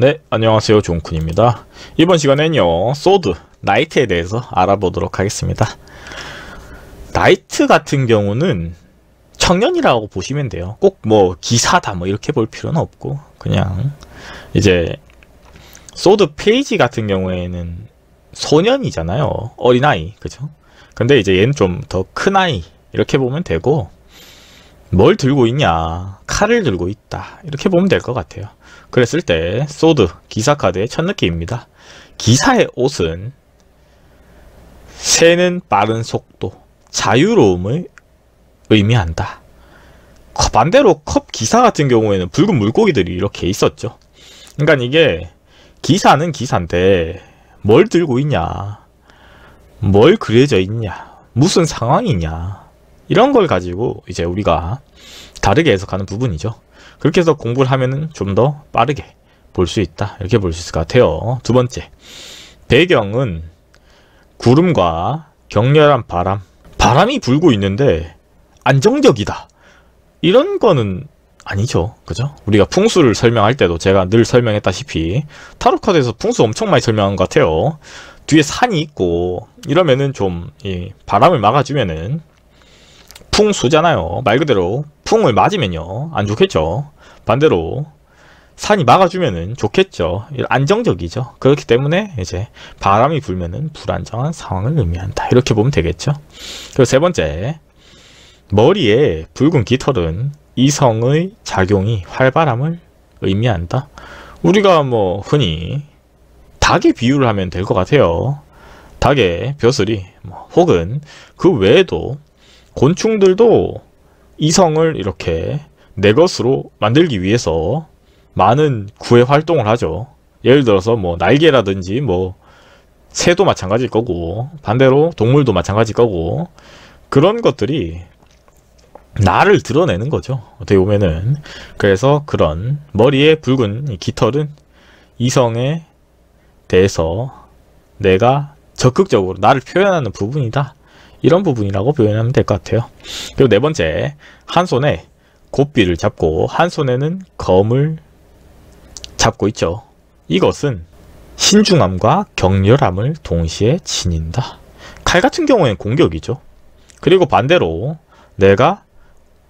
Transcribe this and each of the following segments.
네, 안녕하세요. 존쿤입니다. 이번 시간에는요, 소드, 나이트에 대해서 알아보도록 하겠습니다. 나이트 같은 경우는 청년이라고 보시면 돼요. 꼭 뭐 기사다 뭐 이렇게 볼 필요는 없고, 그냥 이제 소드 페이지 같은 경우에는 소년이잖아요. 어린아이, 그죠? 근데 이제 얘는 좀 더 큰아이, 이렇게 보면 되고, 뭘 들고 있냐, 칼을 들고 있다, 이렇게 보면 될 것 같아요. 그랬을 때 소드 기사 카드의 첫 느낌입니다. 기사의 옷은 새는 빠른 속도, 자유로움을 의미한다. 반대로 컵 기사 같은 경우에는 붉은 물고기들이 이렇게 있었죠. 그러니까 이게 기사는 기사인데 뭘 들고 있냐, 뭘 그려져 있냐, 무슨 상황이냐 이런 걸 가지고 이제 우리가 다르게 해석하는 부분이죠. 그렇게 해서 공부를 하면은 좀 더 빠르게 볼 수 있다. 이렇게 볼 수 있을 것 같아요. 두 번째. 배경은 구름과 격렬한 바람. 바람이 불고 있는데 안정적이다. 이런 거는 아니죠. 그죠? 우리가 풍수를 설명할 때도 제가 늘 설명했다시피 타로카드에서 풍수 엄청 많이 설명한 것 같아요. 뒤에 산이 있고 이러면은 좀 이 바람을 막아주면은 풍수잖아요. 말 그대로 풍을 맞으면요. 안 좋겠죠. 반대로 산이 막아주면은 좋겠죠. 안정적이죠. 그렇기 때문에 이제 바람이 불면은 불안정한 상황을 의미한다. 이렇게 보면 되겠죠. 그리고 세 번째, 머리에 붉은 깃털은 이성의 작용이 활발함을 의미한다. 우리가 뭐 흔히 닭의 비유를 하면 될 것 같아요. 닭의 벼슬이 뭐 혹은 그 외에도 곤충들도 이성을 이렇게 내 것으로 만들기 위해서 많은 구애 활동을 하죠. 예를 들어서 뭐 날개라든지 뭐 새도 마찬가지일 거고 반대로 동물도 마찬가지일 거고 그런 것들이 나를 드러내는 거죠. 어떻게 보면은 그래서 그런 머리에 붉은 깃털은 이성에 대해서 내가 적극적으로 나를 표현하는 부분이다. 이런 부분이라고 표현하면 될 것 같아요. 그리고 네 번째, 한 손에 곱비를 잡고 한 손에는 검을 잡고 있죠. 이것은 신중함과 격렬함을 동시에 지닌다. 칼 같은 경우에는 공격이죠. 그리고 반대로 내가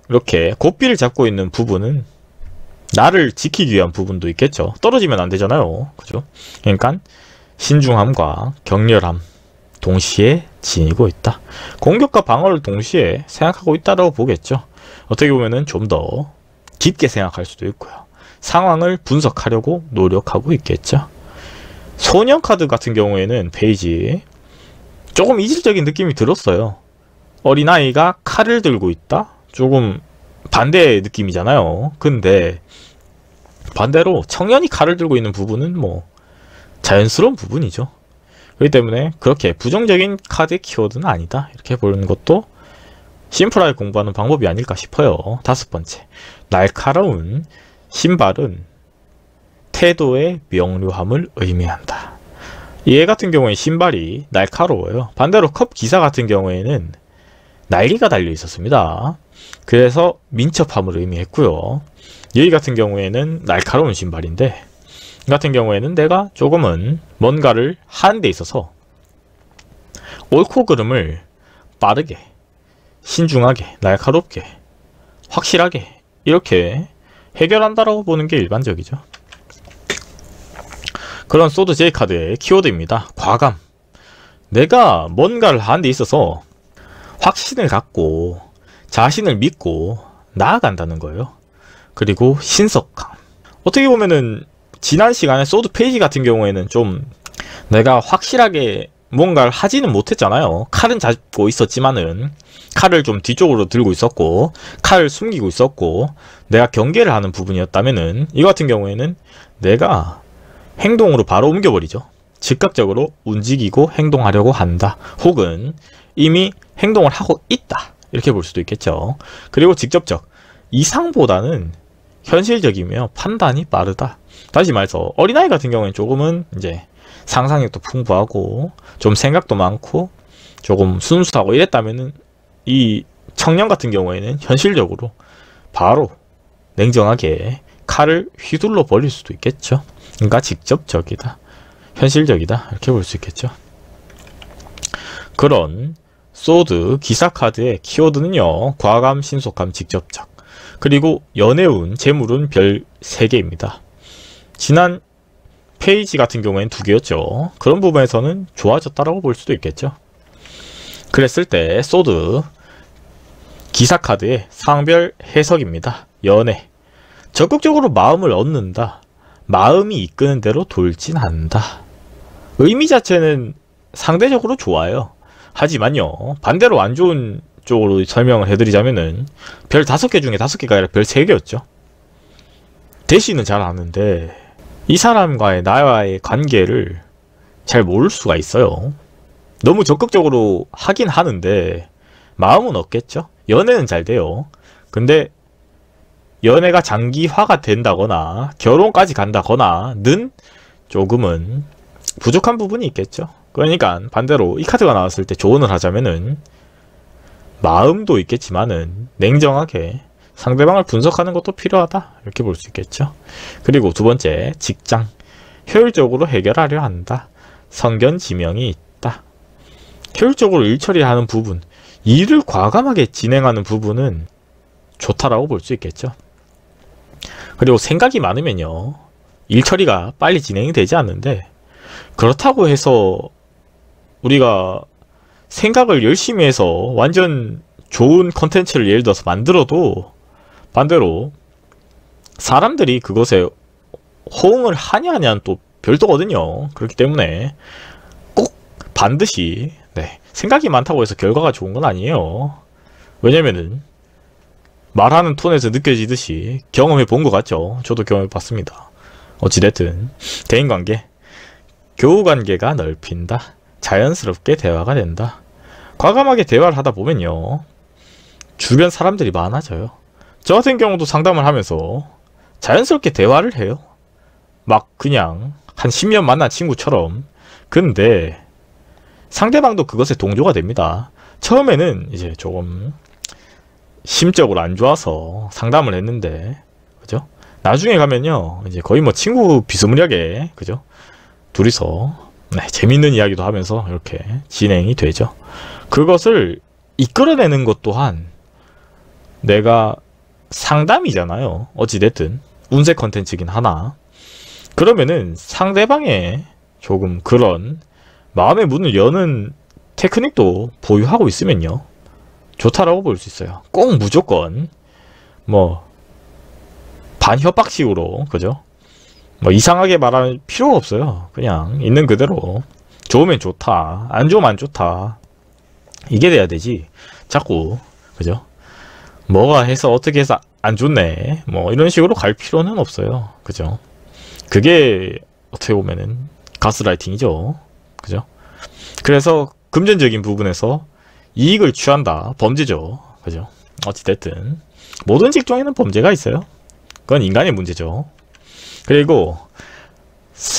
이렇게 곱비를 잡고 있는 부분은 나를 지키기 위한 부분도 있겠죠. 떨어지면 안 되잖아요. 그죠? 그러니까 신중함과 격렬함 동시에 지니고 있다. 공격과 방어를 동시에 생각하고 있다라고 보겠죠. 어떻게 보면좀 더 깊게 생각할 수도 있고요. 상황을 분석하려고 노력하고 있겠죠. 소년 카드 같은 경우에는 페이지 조금 이질적인 느낌이 들었어요. 어린아이가 칼을 들고 있다? 조금 반대의 느낌이잖아요. 근데 반대로 청년이 칼을 들고 있는 부분은 뭐 자연스러운 부분이죠. 그렇기 때문에 그렇게 부정적인 카드 키워드는 아니다 이렇게 보는 것도 심플하게 공부하는 방법이 아닐까 싶어요 다섯 번째 날카로운 신발은 태도의 명료함을 의미한다 얘 같은 경우에 신발이 날카로워요 반대로 컵 기사 같은 경우에는 날개가 달려 있었습니다 그래서 민첩함을 의미했고요 얘 같은 경우에는 날카로운 신발인데 같은 경우에는 내가 조금은 뭔가를 하는 데 있어서 옳고 그름을 빠르게 신중하게 날카롭게 확실하게 이렇게 해결한다라고 보는 게 일반적이죠 그런 소드 제이 카드의 키워드입니다 과감 내가 뭔가를 하는 데 있어서 확신을 갖고 자신을 믿고 나아간다는 거예요 그리고 신속함 어떻게 보면은 지난 시간에 소드 페이지 같은 경우에는 좀 내가 확실하게 뭔가를 하지는 못했잖아요. 칼은 잡고 있었지만은 칼을 좀 뒤쪽으로 들고 있었고 칼을 숨기고 있었고 내가 경계를 하는 부분이었다면은 이 같은 경우에는 내가 행동으로 바로 옮겨버리죠. 즉각적으로 움직이고 행동하려고 한다. 혹은 이미 행동을 하고 있다. 이렇게 볼 수도 있겠죠. 그리고 직접적 이상보다는 현실적이며 판단이 빠르다. 다시 말해서 어린아이 같은 경우에는 조금은 이제 상상력도 풍부하고 좀 생각도 많고 조금 순수하고 이랬다면은 이 청년 같은 경우에는 현실적으로 바로 냉정하게 칼을 휘둘러 버릴 수도 있겠죠. 그러니까 직접적이다. 현실적이다. 이렇게 볼 수 있겠죠. 그런 소드 기사 카드의 키워드는요. 과감, 신속함, 직접적. 그리고 연애운, 재물은 별 3개입니다. 지난 페이지 같은 경우에는 두 개였죠. 그런 부분에서는 좋아졌다라고 볼 수도 있겠죠. 그랬을 때 소드 기사 카드의 상별 해석입니다. 연애 적극적으로 마음을 얻는다. 마음이 이끄는 대로 돌진 않는다. 의미 자체는 상대적으로 좋아요. 하지만요. 반대로 안 좋은 쪽으로 설명을 해드리자면은 별 다섯 개 중에 다섯 개가 아니라 별 세 개였죠. 대시는 잘 아는데 이 사람과의 나와의 관계를 잘 모를 수가 있어요. 너무 적극적으로 하긴 하는데 마음은 없겠죠. 연애는 잘 돼요. 근데 연애가 장기화가 된다거나 결혼까지 간다거나는 조금은 부족한 부분이 있겠죠. 그러니까 반대로 이 카드가 나왔을 때 조언을 하자면은 마음도 있겠지만은 냉정하게 상대방을 분석하는 것도 필요하다 이렇게 볼 수 있겠죠. 그리고 두 번째 직장 효율적으로 해결하려 한다. 성견 지명이 있다. 효율적으로 일 처리하는 부분 일을 과감하게 진행하는 부분은 좋다라고 볼 수 있겠죠. 그리고 생각이 많으면요. 일 처리가 빨리 진행이 되지 않는데 그렇다고 해서 우리가 생각을 열심히 해서 완전 좋은 컨텐츠를 예를 들어서 만들어도 반대로 사람들이 그것에 호응을 하냐 하냐는 또 별도거든요. 그렇기 때문에 꼭 반드시 네, 생각이 많다고 해서 결과가 좋은 건 아니에요. 왜냐면은 말하는 톤에서 느껴지듯이 경험해 본 것 같죠. 저도 경험해 봤습니다. 어찌됐든 대인관계, 교우관계가 넓힌다. 자연스럽게 대화가 된다. 과감하게 대화를 하다 보면요. 주변 사람들이 많아져요. 저 같은 경우도 상담을 하면서 자연스럽게 대화를 해요. 막 그냥 한 10년 만난 친구처럼. 근데 상대방도 그것에 동조가 됩니다. 처음에는 이제 조금 심적으로 안 좋아서 상담을 했는데 그죠? 나중에 가면요 이제 거의 뭐 친구 비스무리하게 그죠? 둘이서 네, 재밌는 이야기도 하면서 이렇게 진행이 되죠. 그것을 이끌어내는 것 또한 내가 상담이잖아요. 어찌됐든. 운세 컨텐츠긴 하나. 그러면은 상대방의 조금 그런 마음의 문을 여는 테크닉도 보유하고 있으면요. 좋다라고 볼 수 있어요. 꼭 무조건 뭐 반협박식으로 그죠? 뭐 이상하게 말할 필요가 없어요. 그냥 있는 그대로 좋으면 좋다. 안 좋으면 안 좋다. 이게 돼야 되지. 자꾸 그죠? 뭐가 해서 어떻게 해서 안 좋네 뭐 이런 식으로 갈 필요는 없어요 그죠 그게 어떻게 보면은 가스라이팅이죠 그죠 그래서 금전적인 부분에서 이익을 취한다 범죄죠 그죠 어찌됐든 모든 직종에는 범죄가 있어요 그건 인간의 문제죠 그리고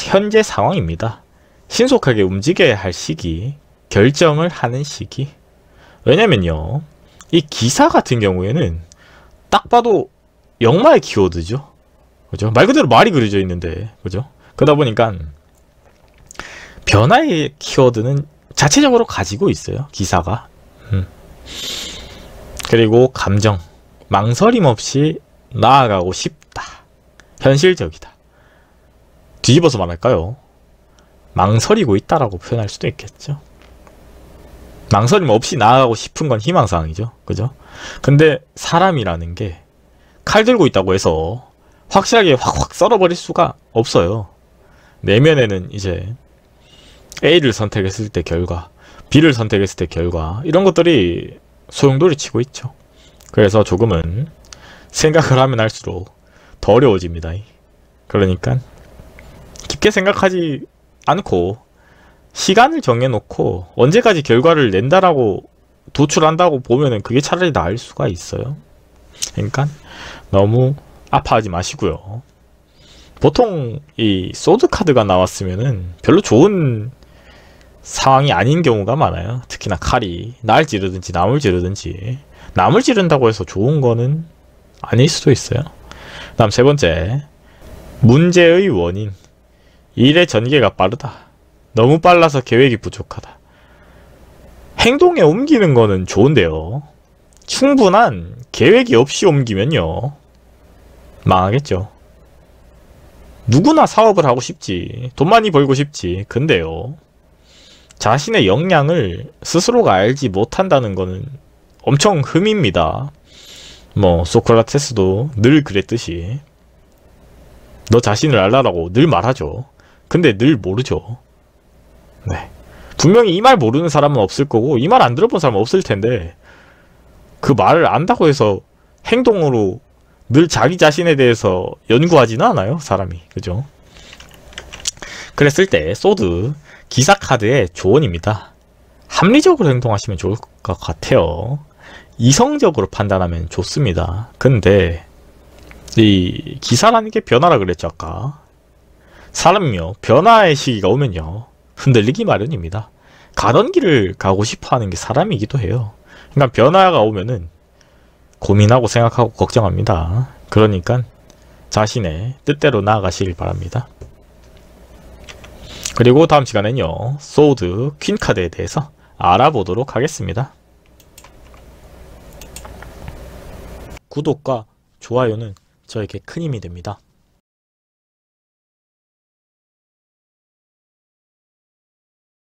현재 상황입니다 신속하게 움직여야 할 시기 결정을 하는 시기 왜냐면요 이 기사 같은 경우에는 딱 봐도 역말 키워드죠. 그죠? 말 그대로 말이 그려져 있는데, 그죠? 그러다 보니까 변화의 키워드는 자체적으로 가지고 있어요. 기사가. 음. 그리고 감정. 망설임 없이 나아가고 싶다. 현실적이다. 뒤집어서 말할까요? 망설이고 있다라고 표현할 수도 있겠죠. 망설임 없이 나아가고 싶은 건 희망사항이죠. 그죠? 근데 사람이라는 게 칼 들고 있다고 해서 확실하게 확확 썰어버릴 수가 없어요. 내면에는 이제 A를 선택했을 때 결과, B를 선택했을 때 결과 이런 것들이 소용돌이 치고 있죠. 그래서 조금은 생각을 하면 할수록 더 어려워집니다. 그러니까 깊게 생각하지 않고 시간을 정해놓고 언제까지 결과를 낸다라고 도출한다고 보면은 그게 차라리 나을 수가 있어요. 그러니까 너무 아파하지 마시고요. 보통 이 소드 카드가 나왔으면은 별로 좋은 상황이 아닌 경우가 많아요. 특히나 칼이 날지르든지 남을 지르든지 남을 지른다고 해서 좋은 거는 아닐 수도 있어요. 다음 세 번째 문제의 원인 일의 전개가 빠르다. 너무 빨라서 계획이 부족하다. 행동에 옮기는 거는 좋은데요. 충분한 계획이 없이 옮기면요. 망하겠죠. 누구나 사업을 하고 싶지. 돈 많이 벌고 싶지. 근데요. 자신의 역량을 스스로가 알지 못한다는 거는 엄청 흠입니다. 뭐 소크라테스도 늘 그랬듯이 너 자신을 알라라고 늘 말하죠. 근데 늘 모르죠. 네. 분명히 이 말 모르는 사람은 없을 거고 이 말 안 들어본 사람은 없을 텐데 그 말을 안다고 해서 행동으로 늘 자기 자신에 대해서 연구하지는 않아요 사람이 그죠 그랬을 때 소드 기사 카드의 조언입니다 합리적으로 행동하시면 좋을 것 같아요 이성적으로 판단하면 좋습니다 근데 이 기사라는 게 변화라 그랬죠 아까 사람이요 변화의 시기가 오면요 흔들리기 마련입니다. 가던 길을 가고 싶어 하는 게 사람이기도 해요. 그러니까 변화가 오면은 고민하고 생각하고 걱정합니다. 그러니까 자신의 뜻대로 나아가시길 바랍니다. 그리고 다음 시간에는요 소드 퀸 카드에 대해서 알아보도록 하겠습니다. 구독과 좋아요는 저에게 큰 힘이 됩니다.